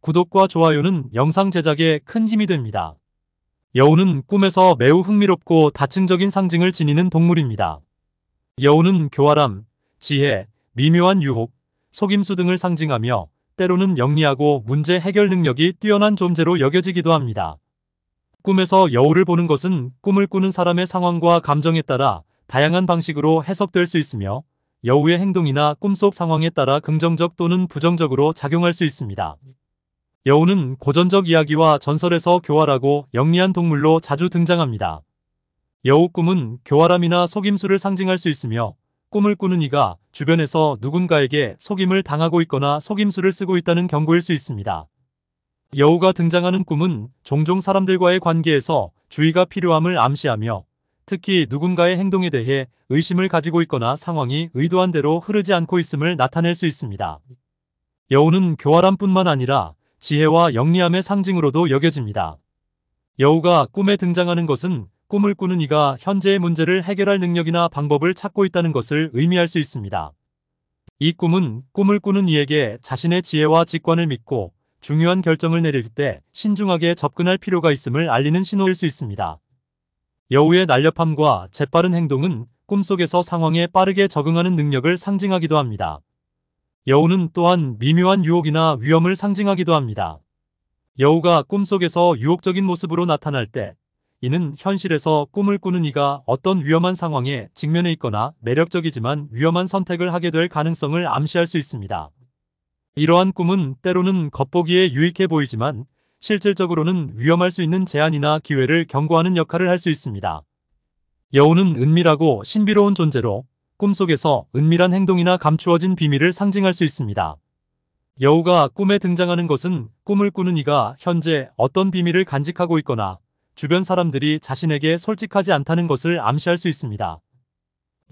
구독과 좋아요는 영상 제작에 큰 힘이 됩니다. 여우는 꿈에서 매우 흥미롭고 다층적인 상징을 지니는 동물입니다. 여우는 교활함, 지혜, 미묘한 유혹, 속임수 등을 상징하며 때로는 영리하고 문제 해결 능력이 뛰어난 존재로 여겨지기도 합니다. 꿈에서 여우를 보는 것은 꿈을 꾸는 사람의 상황과 감정에 따라 다양한 방식으로 해석될 수 있으며 여우의 행동이나 꿈속 상황에 따라 긍정적 또는 부정적으로 작용할 수 있습니다. 여우는 고전적 이야기와 전설에서 교활하고 영리한 동물로 자주 등장합니다. 여우 꿈은 교활함이나 속임수를 상징할 수 있으며 꿈을 꾸는 이가 주변에서 누군가에게 속임을 당하고 있거나 속임수를 쓰고 있다는 경고일 수 있습니다. 여우가 등장하는 꿈은 종종 사람들과의 관계에서 주의가 필요함을 암시하며 특히 누군가의 행동에 대해 의심을 가지고 있거나 상황이 의도한 대로 흐르지 않고 있음을 나타낼 수 있습니다. 여우는 교활함뿐만 아니라 지혜와 영리함의 상징으로도 여겨집니다. 여우가 꿈에 등장하는 것은 꿈을 꾸는 이가 현재의 문제를 해결할 능력이나 방법을 찾고 있다는 것을 의미할 수 있습니다. 이 꿈은 꿈을 꾸는 이에게 자신의 지혜와 직관을 믿고 중요한 결정을 내릴 때 신중하게 접근할 필요가 있음을 알리는 신호일 수 있습니다. 여우의 날렵함과 재빠른 행동은 꿈속에서 상황에 빠르게 적응하는 능력을 상징하기도 합니다. 여우는 또한 미묘한 유혹이나 위험을 상징하기도 합니다. 여우가 꿈속에서 유혹적인 모습으로 나타날 때 이는 현실에서 꿈을 꾸는 이가 어떤 위험한 상황에 직면해 있거나 매력적이지만 위험한 선택을 하게 될 가능성을 암시할 수 있습니다. 이러한 꿈은 때로는 겉보기에 유익해 보이지만 실질적으로는 위험할 수 있는 제한이나 기회를 경고하는 역할을 할 수 있습니다. 여우는 은밀하고 신비로운 존재로 꿈속에서 은밀한 행동이나 감추어진 비밀을 상징할 수 있습니다. 여우가 꿈에 등장하는 것은 꿈을 꾸는 이가 현재 어떤 비밀을 간직하고 있거나 주변 사람들이 자신에게 솔직하지 않다는 것을 암시할 수 있습니다.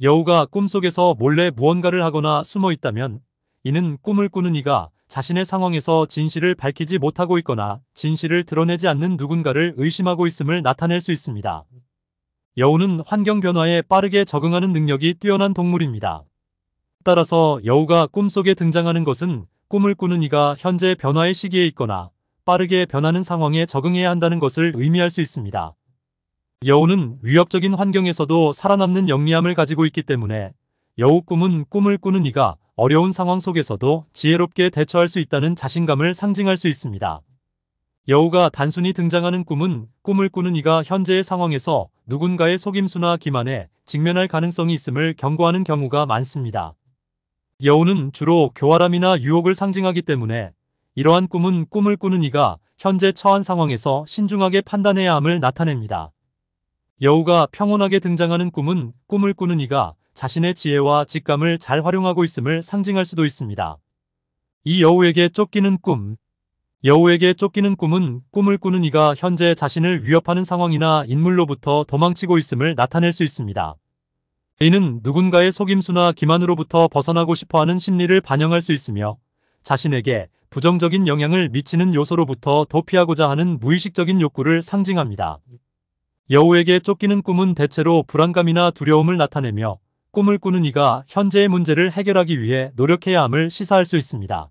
여우가 꿈속에서 몰래 무언가를 하거나 숨어 있다면 이는 꿈을 꾸는 이가 자신의 상황에서 진실을 밝히지 못하고 있거나 진실을 드러내지 않는 누군가를 의심하고 있음을 나타낼 수 있습니다. 여우는 환경 변화에 빠르게 적응하는 능력이 뛰어난 동물입니다. 따라서 여우가 꿈속에 등장하는 것은 꿈을 꾸는 이가 현재 변화의 시기에 있거나 빠르게 변하는 상황에 적응해야 한다는 것을 의미할 수 있습니다. 여우는 위협적인 환경에서도 살아남는 영리함을 가지고 있기 때문에 여우 꿈은 꿈을 꾸는 이가 어려운 상황 속에서도 지혜롭게 대처할 수 있다는 자신감을 상징할 수 있습니다. 여우가 단순히 등장하는 꿈은 꿈을 꾸는 이가 현재의 상황에서 누군가의 속임수나 기만에 직면할 가능성이 있음을 경고하는 경우가 많습니다. 여우는 주로 교활함이나 유혹을 상징하기 때문에 이러한 꿈은 꿈을 꾸는 이가 현재 처한 상황에서 신중하게 판단해야 함을 나타냅니다. 여우가 평온하게 등장하는 꿈은 꿈을 꾸는 이가 자신의 지혜와 직감을 잘 활용하고 있음을 상징할 수도 있습니다. 이 여우에게 쫓기는 꿈, 여우에게 쫓기는 꿈은 꿈을 꾸는 이가 현재 자신을 위협하는 상황이나 인물로부터 도망치고 있음을 나타낼 수 있습니다. 이는 누군가의 속임수나 기만으로부터 벗어나고 싶어하는 심리를 반영할 수 있으며 자신에게 부정적인 영향을 미치는 요소로부터 도피하고자 하는 무의식적인 욕구를 상징합니다. 여우에게 쫓기는 꿈은 대체로 불안감이나 두려움을 나타내며 꿈을 꾸는 이가 현재의 문제를 해결하기 위해 노력해야 함을 시사할 수 있습니다.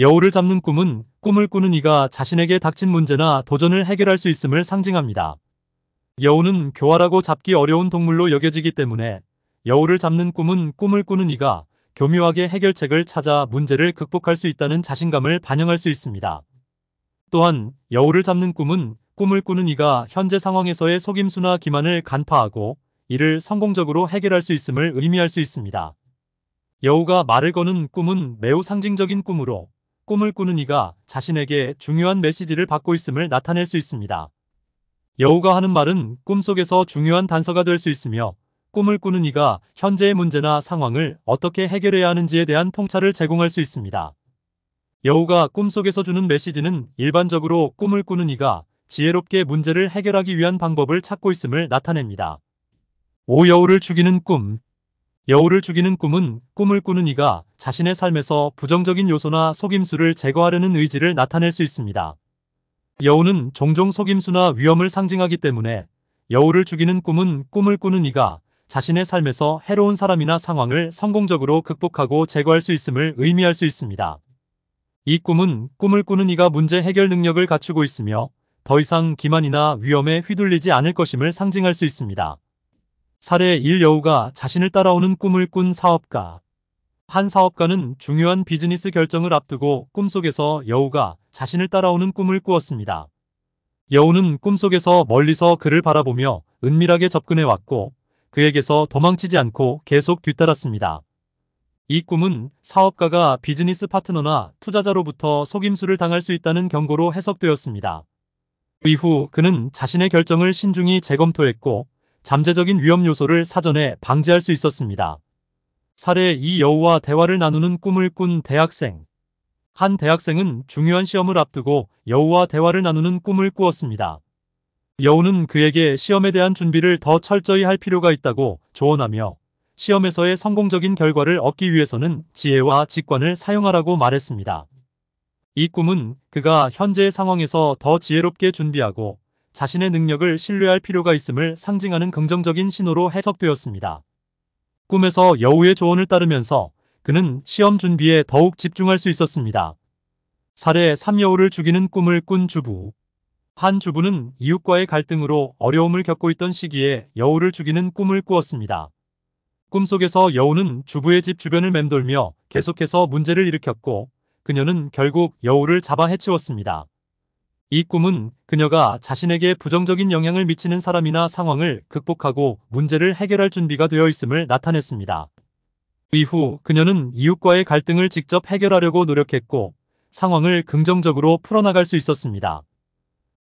여우를 잡는 꿈은 꿈을 꾸는 이가 자신에게 닥친 문제나 도전을 해결할 수 있음을 상징합니다. 여우는 교활하고 잡기 어려운 동물로 여겨지기 때문에 여우를 잡는 꿈은 꿈을 꾸는 이가 교묘하게 해결책을 찾아 문제를 극복할 수 있다는 자신감을 반영할 수 있습니다. 또한 여우를 잡는 꿈은 꿈을 꾸는 이가 현재 상황에서의 속임수나 기만을 간파하고 이를 성공적으로 해결할 수 있음을 의미할 수 있습니다. 여우가 말을 거는 꿈은 매우 상징적인 꿈으로 꿈을 꾸는 이가 자신에게 중요한 메시지를 받고 있음을 나타낼 수 있습니다. 여우가 하는 말은 꿈속에서 중요한 단서가 될 수 있으며 꿈을 꾸는 이가 현재의 문제나 상황을 어떻게 해결해야 하는지에 대한 통찰을 제공할 수 있습니다. 여우가 꿈속에서 주는 메시지는 일반적으로 꿈을 꾸는 이가 지혜롭게 문제를 해결하기 위한 방법을 찾고 있음을 나타냅니다. 오여우를 죽이는 꿈 여우를 죽이는 꿈은 꿈을 꾸는 이가 자신의 삶에서 부정적인 요소나 속임수를 제거하려는 의지를 나타낼 수 있습니다. 여우는 종종 속임수나 위험을 상징하기 때문에 여우를 죽이는 꿈은 꿈을 꾸는 이가 자신의 삶에서 해로운 사람이나 상황을 성공적으로 극복하고 제거할 수 있음을 의미할 수 있습니다. 이 꿈은 꿈을 꾸는 이가 문제 해결 능력을 갖추고 있으며 더 이상 기만이나 위험에 휘둘리지 않을 것임을 상징할 수 있습니다. 사례 1 여우가 자신을 따라오는 꿈을 꾼 사업가 한 사업가는 중요한 비즈니스 결정을 앞두고 꿈속에서 여우가 자신을 따라오는 꿈을 꾸었습니다. 여우는 꿈속에서 멀리서 그를 바라보며 은밀하게 접근해왔고 그에게서 도망치지 않고 계속 뒤따랐습니다. 이 꿈은 사업가가 비즈니스 파트너나 투자자로부터 속임수를 당할 수 있다는 경고로 해석되었습니다. 이후 그는 자신의 결정을 신중히 재검토했고 잠재적인 위험 요소를 사전에 방지할 수 있었습니다. 사례 2 여우와 대화를 나누는 꿈을 꾼 대학생. 한 대학생은 중요한 시험을 앞두고 여우와 대화를 나누는 꿈을 꾸었습니다. 여우는 그에게 시험에 대한 준비를 더 철저히 할 필요가 있다고 조언하며 시험에서의 성공적인 결과를 얻기 위해서는 지혜와 직관을 사용하라고 말했습니다. 이 꿈은 그가 현재의 상황에서 더 지혜롭게 준비하고 자신의 능력을 신뢰할 필요가 있음을 상징하는 긍정적인 신호로 해석되었습니다. 꿈에서 여우의 조언을 따르면서 그는 시험 준비에 더욱 집중할 수 있었습니다. 사례 3여우를 죽이는 꿈을 꾼 주부 한 주부는 이웃과의 갈등으로 어려움을 겪고 있던 시기에 여우를 죽이는 꿈을 꾸었습니다. 꿈속에서 여우는 주부의 집 주변을 맴돌며 계속해서 문제를 일으켰고 그녀는 결국 여우를 잡아 해치웠습니다. 이 꿈은 그녀가 자신에게 부정적인 영향을 미치는 사람이나 상황을 극복하고 문제를 해결할 준비가 되어 있음을 나타냈습니다. 이후 그녀는 이웃과의 갈등을 직접 해결하려고 노력했고 상황을 긍정적으로 풀어나갈 수 있었습니다.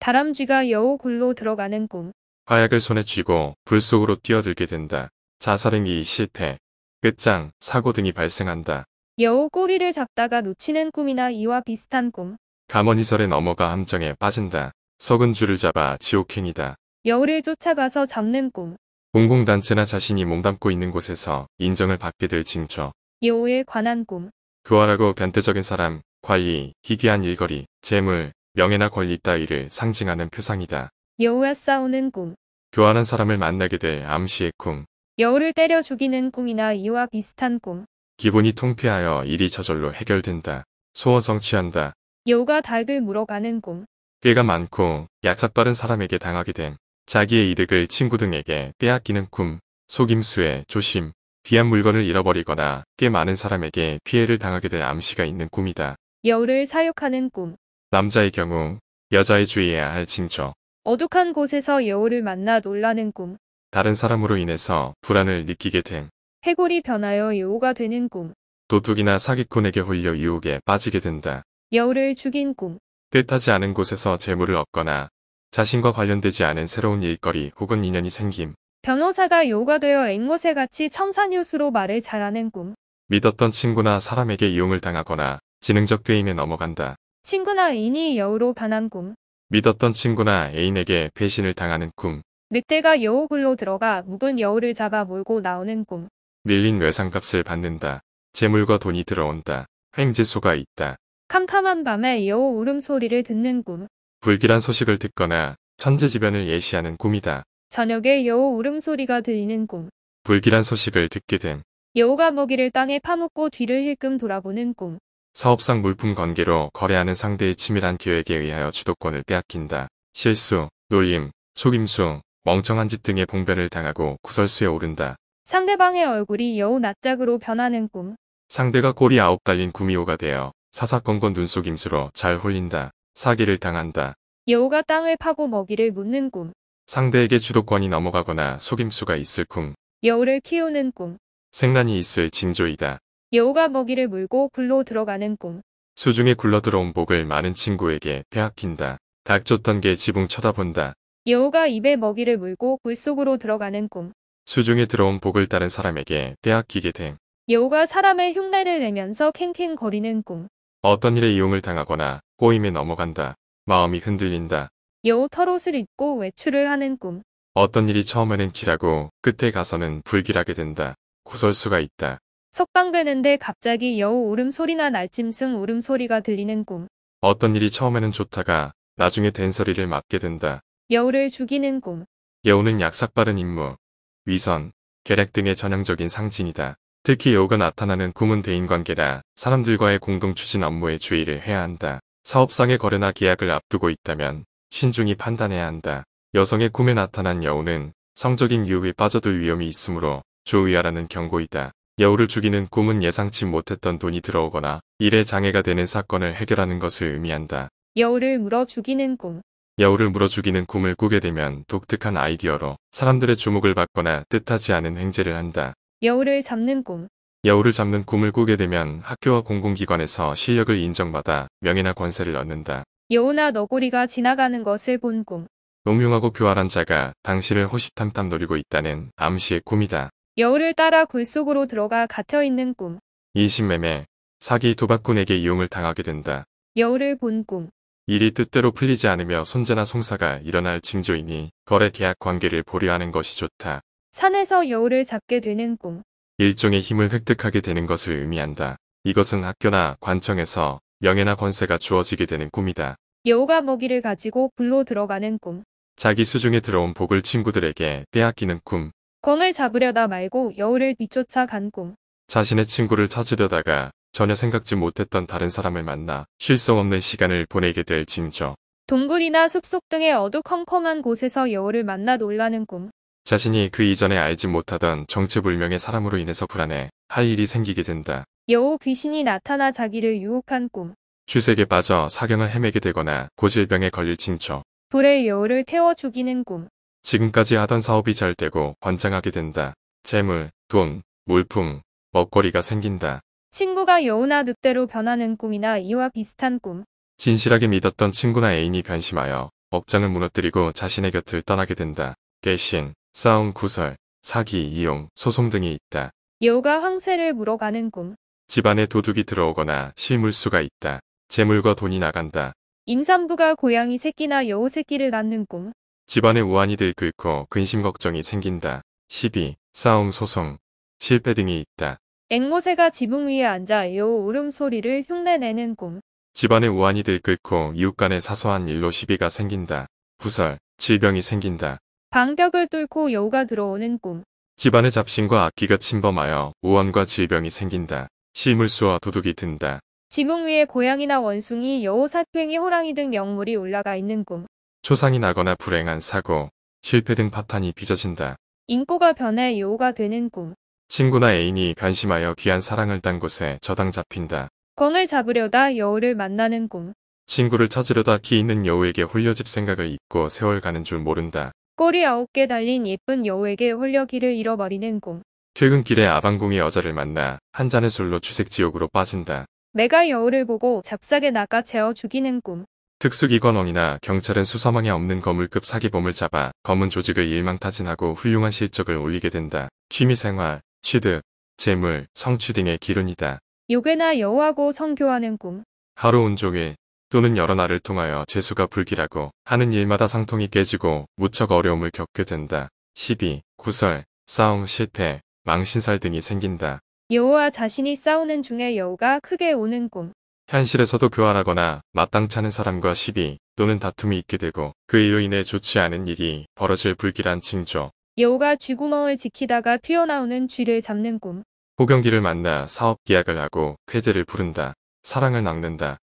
다람쥐가 여우 굴로 들어가는 꿈. 화약을 손에 쥐고 불 속으로 뛰어들게 된다. 자살행위 실패, 끝장, 사고 등이 발생한다. 여우 꼬리를 잡다가 놓치는 꿈이나 이와 비슷한 꿈. 가머니설에 넘어가 함정에 빠진다. 석은 줄을 잡아 지옥행이다. 여우를 쫓아가서 잡는 꿈. 공공단체나 자신이 몸담고 있는 곳에서 인정을 받게 될 징조. 여우에 관한 꿈. 교활하고 변태적인 사람, 관리, 희귀한 일거리, 재물, 명예나 권리 따위를 상징하는 표상이다. 여우와 싸우는 꿈. 교활한 사람을 만나게 될 암시의 꿈. 여우를 때려 죽이는 꿈이나 이와 비슷한 꿈. 기분이 통쾌하여 일이 저절로 해결된다. 소원 성취한다. 여우가 닭을 물어가는 꿈. 꾀가 많고 약삭빠른 사람에게 당하게 된 자기의 이득을 친구 등에게 빼앗기는 꿈. 속임수에 조심. 귀한 물건을 잃어버리거나 꽤 많은 사람에게 피해를 당하게 될 암시가 있는 꿈이다. 여우를 사육하는 꿈. 남자의 경우 여자의 주의해야 할 징조. 어둑한 곳에서 여우를 만나 놀라는 꿈. 다른 사람으로 인해서 불안을 느끼게 된. 해골이 변하여 여우가 되는 꿈. 도둑이나 사기꾼에게 홀려 유혹에 빠지게 된다. 여우를 죽인 꿈. 뜻하지 않은 곳에서 재물을 얻거나 자신과 관련되지 않은 새로운 일거리 혹은 인연이 생김. 변호사가 여우가 되어 앵무새 같이 청사뉴스로 말을 잘하는 꿈. 믿었던 친구나 사람에게 이용을 당하거나 지능적 게임에 넘어간다. 친구나 인이 여우로 변한 꿈. 믿었던 친구나 애인에게 배신을 당하는 꿈. 늑대가 여우 굴로 들어가 묵은 여우를 잡아 몰고 나오는 꿈. 밀린 외상값을 받는다. 재물과 돈이 들어온다. 횡재수가 있다. 캄캄한 밤에 여우 울음소리를 듣는 꿈. 불길한 소식을 듣거나 천재지변을 예시하는 꿈이다. 저녁에 여우 울음소리가 들리는 꿈. 불길한 소식을 듣게 됨. 여우가 먹이를 땅에 파묻고 뒤를 힐끔 돌아보는 꿈. 사업상 물품 관계로 거래하는 상대의 치밀한 계획에 의하여 주도권을 빼앗긴다. 실수, 노임, 속임수, 멍청한 짓 등의 봉변을 당하고 구설수에 오른다. 상대방의 얼굴이 여우 낯짝으로 변하는 꿈. 상대가 꼬리 아홉 달린 구미호가 되어 사사건건 눈속임수로 잘 홀린다. 사기를 당한다. 여우가 땅을 파고 먹이를 묻는 꿈. 상대에게 주도권이 넘어가거나 속임수가 있을 꿈. 여우를 키우는 꿈. 생란이 있을 징조이다. 여우가 먹이를 물고 굴로 들어가는 꿈. 수중에 굴러들어온 복을 많은 친구에게 빼앗긴다. 닭 쫓던 게 지붕 쳐다본다. 여우가 입에 먹이를 물고 굴 속으로 들어가는 꿈. 수중에 들어온 복을 다른 사람에게 빼앗기게 됨. 여우가 사람의 흉내를 내면서 캥캥거리는 꿈. 어떤 일에 이용을 당하거나 꼬임에 넘어간다. 마음이 흔들린다. 여우 털옷을 입고 외출을 하는 꿈. 어떤 일이 처음에는 길하고 끝에 가서는 불길하게 된다. 구설수가 있다. 석방되는데 갑자기 여우 울음소리나 날짐승 울음소리가 들리는 꿈. 어떤 일이 처음에는 좋다가 나중에 된소리를 맞게 된다. 여우를 죽이는 꿈. 여우는 약삭빠른 임무, 위선, 계략 등의 전형적인 상징이다. 특히 여우가 나타나는 구문 대인관계라 사람들과의 공동 추진 업무에 주의를 해야 한다. 사업상의 거래나 계약을 앞두고 있다면 신중히 판단해야 한다. 여성의 꿈에 나타난 여우는 성적인 유혹에 빠져들 위험이 있으므로 주의하라는 경고이다. 여우를 죽이는 꿈은 예상치 못했던 돈이 들어오거나 일에 장애가 되는 사건을 해결하는 것을 의미한다. 여우를 물어 죽이는 꿈 여우를 물어 죽이는 꿈을 꾸게 되면 독특한 아이디어로 사람들의 주목을 받거나 뜻하지 않은 행제를 한다. 여우를 잡는 꿈. 여우를 잡는 꿈을 꾸게 되면 학교와 공공기관에서 실력을 인정받아 명예나 권세를 얻는다. 여우나 너구리가 지나가는 것을 본 꿈. 음흉하고 교활한 자가 당신을 호시탐탐 노리고 있다는 암시의 꿈이다. 여우를 따라 굴 속으로 들어가 갇혀있는 꿈. 이신매매, 사기 도박꾼에게 이용을 당하게 된다. 여우를 본 꿈. 일이 뜻대로 풀리지 않으며 손재나 송사가 일어날 징조이니 거래 계약 관계를 보류하는 것이 좋다. 산에서 여우를 잡게 되는 꿈. 일종의 힘을 획득하게 되는 것을 의미한다. 이것은 학교나 관청에서 명예나 권세가 주어지게 되는 꿈이다. 여우가 먹이를 가지고 불로 들어가는 꿈. 자기 수중에 들어온 복을 친구들에게 빼앗기는 꿈. 권을 잡으려다 말고 여우를 뒤쫓아 간 꿈. 자신의 친구를 찾으려다가 전혀 생각지 못했던 다른 사람을 만나 실성 없는 시간을 보내게 될 징조. 동굴이나 숲속 등의 어두컴컴한 곳에서 여우를 만나 놀라는 꿈. 자신이 그 이전에 알지 못하던 정체불명의 사람으로 인해서 불안해 할 일이 생기게 된다. 여우 귀신이 나타나 자기를 유혹한 꿈. 주색에 빠져 사경을 헤매게 되거나 고질병에 걸릴 징조. 불의 여우를 태워 죽이는 꿈. 지금까지 하던 사업이 잘 되고 번장하게 된다. 재물, 돈, 물품, 먹거리가 생긴다. 친구가 여우나 늑대로 변하는 꿈이나 이와 비슷한 꿈. 진실하게 믿었던 친구나 애인이 변심하여 억장을 무너뜨리고 자신의 곁을 떠나게 된다. 개신, 싸움 구설, 사기, 이용, 소송 등이 있다. 여우가 황새를 물어가는 꿈. 집안에 도둑이 들어오거나 실물수가 있다. 재물과 돈이 나간다. 임산부가 고양이 새끼나 여우 새끼를 낳는 꿈. 집안에 우환이 들끓고 근심 걱정이 생긴다. 시비, 싸움, 소송, 실패 등이 있다. 앵무새가 지붕 위에 앉아 여우 울음소리를 흉내내는 꿈. 집안에 우환이 들끓고 이웃 간의 사소한 일로 시비가 생긴다. 구설, 질병이 생긴다. 방벽을 뚫고 여우가 들어오는 꿈. 집안의 잡신과 악기가 침범하여 우환과 질병이 생긴다. 시물수와 도둑이 든다. 지붕 위에 고양이나 원숭이, 여우, 사팽이, 호랑이 등 명물이 올라가 있는 꿈. 초상이 나거나 불행한 사고, 실패 등 파탄이 빚어진다. 인구가 변해 여우가 되는 꿈. 친구나 애인이 변심하여 귀한 사랑을 딴 곳에 저당 잡힌다. 권을 잡으려다 여우를 만나는 꿈. 친구를 찾으려다 기 있는 여우에게 홀려집 생각을 잊고 세월 가는 줄 모른다. 꼬리 아홉 개 달린 예쁜 여우에게 홀려 길를 잃어버리는 꿈. 퇴근길에 아방궁의 여자를 만나 한 잔의 술로 주색지옥으로 빠진다. 메가 여우를 보고 잽싸게 낚아 채워 죽이는 꿈. 특수기관원이나 경찰은 수사망에 없는 거물급 사기범을 잡아 검은 조직을 일망타진하고 훌륭한 실적을 올리게 된다. 취미생활, 취득, 재물, 성취 등의 기론이다 요괴나 여우하고 성교하는 꿈. 하루 온종일 또는 여러 날을 통하여 재수가 불길하고 하는 일마다 상통이 깨지고 무척 어려움을 겪게 된다. 12. 구설, 싸움, 실패, 망신살 등이 생긴다. 여호와 자신이 싸우는 중에 여우가 크게 오는 꿈. 현실에서도 교환하거나 마땅찮은 사람과 시비 또는 다툼이 있게 되고 그 일로 인해 좋지 않은 일이 벌어질 불길한 징조. 여우가 쥐구멍을 지키다가 튀어나오는 쥐를 잡는 꿈. 호경기를 만나 사업 계약을 하고 쾌재를 부른다. 사랑을 낚는다.